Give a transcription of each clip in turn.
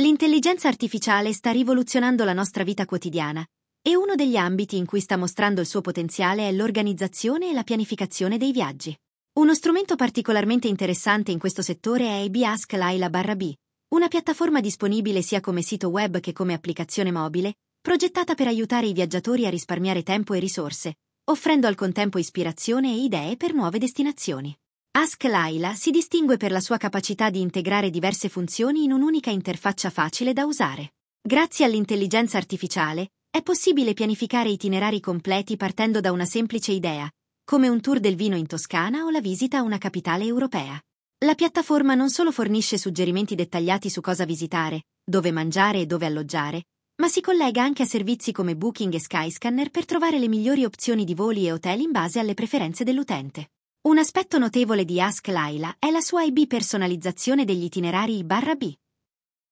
L'intelligenza artificiale sta rivoluzionando la nostra vita quotidiana e uno degli ambiti in cui sta mostrando il suo potenziale è l'organizzazione e la pianificazione dei viaggi. Uno strumento particolarmente interessante in questo settore è AB Ask Laila barra B, una piattaforma disponibile sia come sito web che come applicazione mobile, progettata per aiutare i viaggiatori a risparmiare tempo e risorse, offrendo al contempo ispirazione e idee per nuove destinazioni. Ask Laila si distingue per la sua capacità di integrare diverse funzioni in un'unica interfaccia facile da usare. Grazie all'intelligenza artificiale, è possibile pianificare itinerari completi partendo da una semplice idea, come un tour del vino in Toscana o la visita a una capitale europea. La piattaforma non solo fornisce suggerimenti dettagliati su cosa visitare, dove mangiare e dove alloggiare, ma si collega anche a servizi come Booking e Skyscanner per trovare le migliori opzioni di voli e hotel in base alle preferenze dell'utente. Un aspetto notevole di Ask Laila è la sua IB personalizzazione degli itinerari barra B.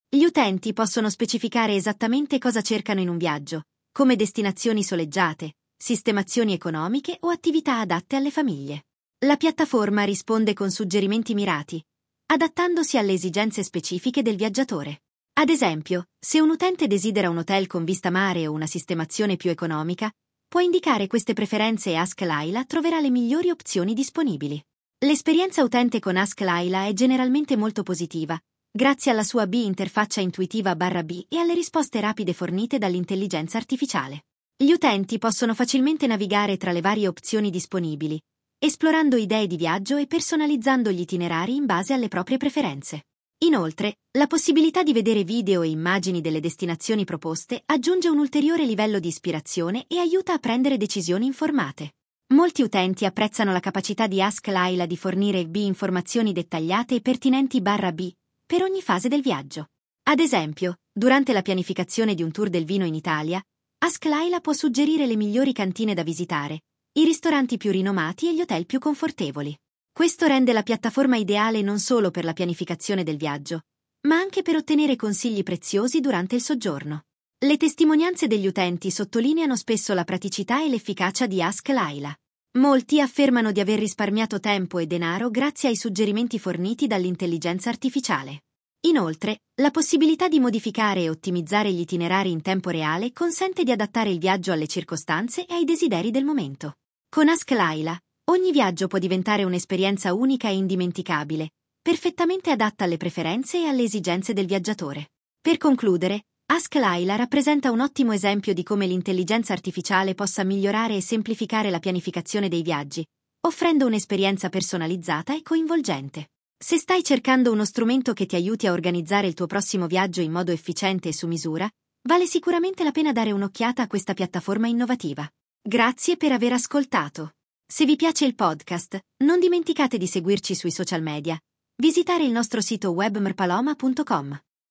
Gli utenti possono specificare esattamente cosa cercano in un viaggio, come destinazioni soleggiate, sistemazioni economiche o attività adatte alle famiglie. La piattaforma risponde con suggerimenti mirati, adattandosi alle esigenze specifiche del viaggiatore. Ad esempio, se un utente desidera un hotel con vista mare o una sistemazione più economica, Può indicare queste preferenze e Ask Laila troverà le migliori opzioni disponibili. L'esperienza utente con Ask Laila è generalmente molto positiva, grazie alla sua B-interfaccia intuitiva barra B e alle risposte rapide fornite dall'intelligenza artificiale. Gli utenti possono facilmente navigare tra le varie opzioni disponibili, esplorando idee di viaggio e personalizzando gli itinerari in base alle proprie preferenze. Inoltre, la possibilità di vedere video e immagini delle destinazioni proposte aggiunge un ulteriore livello di ispirazione e aiuta a prendere decisioni informate. Molti utenti apprezzano la capacità di Ask Laila di fornire B informazioni dettagliate e pertinenti barra B per ogni fase del viaggio. Ad esempio, durante la pianificazione di un tour del vino in Italia, Ask Laila può suggerire le migliori cantine da visitare, i ristoranti più rinomati e gli hotel più confortevoli. Questo rende la piattaforma ideale non solo per la pianificazione del viaggio, ma anche per ottenere consigli preziosi durante il soggiorno. Le testimonianze degli utenti sottolineano spesso la praticità e l'efficacia di Ask Laila. Molti affermano di aver risparmiato tempo e denaro grazie ai suggerimenti forniti dall'intelligenza artificiale. Inoltre, la possibilità di modificare e ottimizzare gli itinerari in tempo reale consente di adattare il viaggio alle circostanze e ai desideri del momento. Con Ask Laila, Ogni viaggio può diventare un'esperienza unica e indimenticabile, perfettamente adatta alle preferenze e alle esigenze del viaggiatore. Per concludere, Ask Laila rappresenta un ottimo esempio di come l'intelligenza artificiale possa migliorare e semplificare la pianificazione dei viaggi, offrendo un'esperienza personalizzata e coinvolgente. Se stai cercando uno strumento che ti aiuti a organizzare il tuo prossimo viaggio in modo efficiente e su misura, vale sicuramente la pena dare un'occhiata a questa piattaforma innovativa. Grazie per aver ascoltato. Se vi piace il podcast, non dimenticate di seguirci sui social media, visitare il nostro sito web merpaloma.com